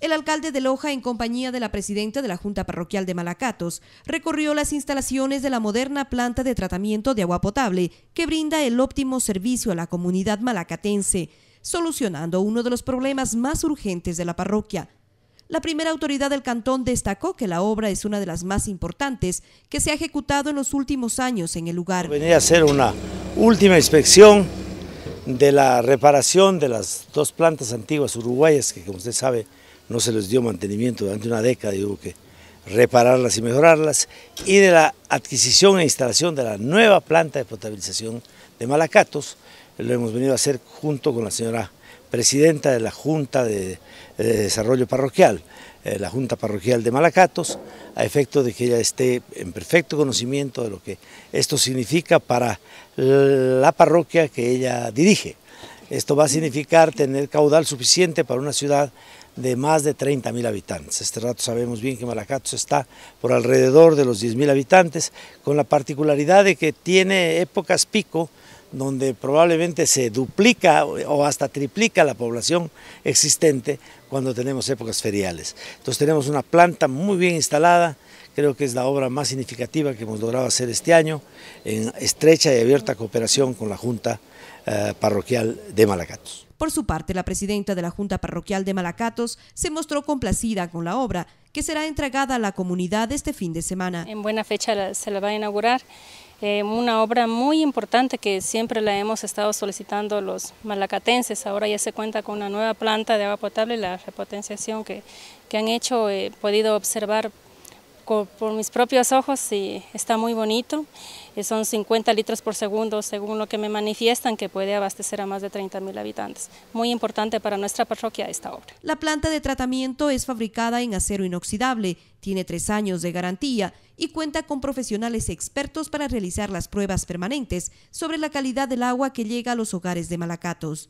El alcalde de Loja, en compañía de la presidenta de la Junta Parroquial de Malacatos, recorrió las instalaciones de la moderna planta de tratamiento de agua potable que brinda el óptimo servicio a la comunidad malacatense, solucionando uno de los problemas más urgentes de la parroquia. La primera autoridad del cantón destacó que la obra es una de las más importantes que se ha ejecutado en los últimos años en el lugar. Venía a hacer una última inspección de la reparación de las dos plantas antiguas uruguayas, que como usted sabe no se les dio mantenimiento durante una década y hubo que repararlas y mejorarlas, y de la adquisición e instalación de la nueva planta de potabilización de Malacatos, lo hemos venido a hacer junto con la señora presidenta de la Junta de, eh, Desarrollo Parroquial, eh, la Junta Parroquial de Malacatos, a efecto de que ella esté en perfecto conocimiento de lo que esto significa para la parroquia que ella dirige. Esto va a significar tener caudal suficiente para una ciudad de más de 30.000 habitantes. Este rato sabemos bien que Malacatos está por alrededor de los 10.000 habitantes, con la particularidad de que tiene épocas pico, donde probablemente se duplica o hasta triplica la población existente cuando tenemos épocas feriales. Entonces tenemos una planta muy bien instalada, creo que es la obra más significativa que hemos logrado hacer este año, en estrecha y abierta cooperación con la Junta eh, Parroquial de Malacatos. Por su parte, la presidenta de la Junta Parroquial de Malacatos se mostró complacida con la obra, que será entregada a la comunidad este fin de semana. En buena fecha se la va a inaugurar. Eh, una obra muy importante que siempre la hemos estado solicitando los malacatenses. Ahora ya se cuenta con una nueva planta de agua potable, la repotenciación que, que han hecho, he eh, podido observar por mis propios ojos y está muy bonito. Eh, son 50 litros por segundo, según lo que me manifiestan, que puede abastecer a más de 30.000 mil habitantes. Muy importante para nuestra parroquia esta obra. La planta de tratamiento es fabricada en acero inoxidable, tiene tres años de garantía y cuenta con profesionales expertos para realizar las pruebas permanentes sobre la calidad del agua que llega a los hogares de Malacatos.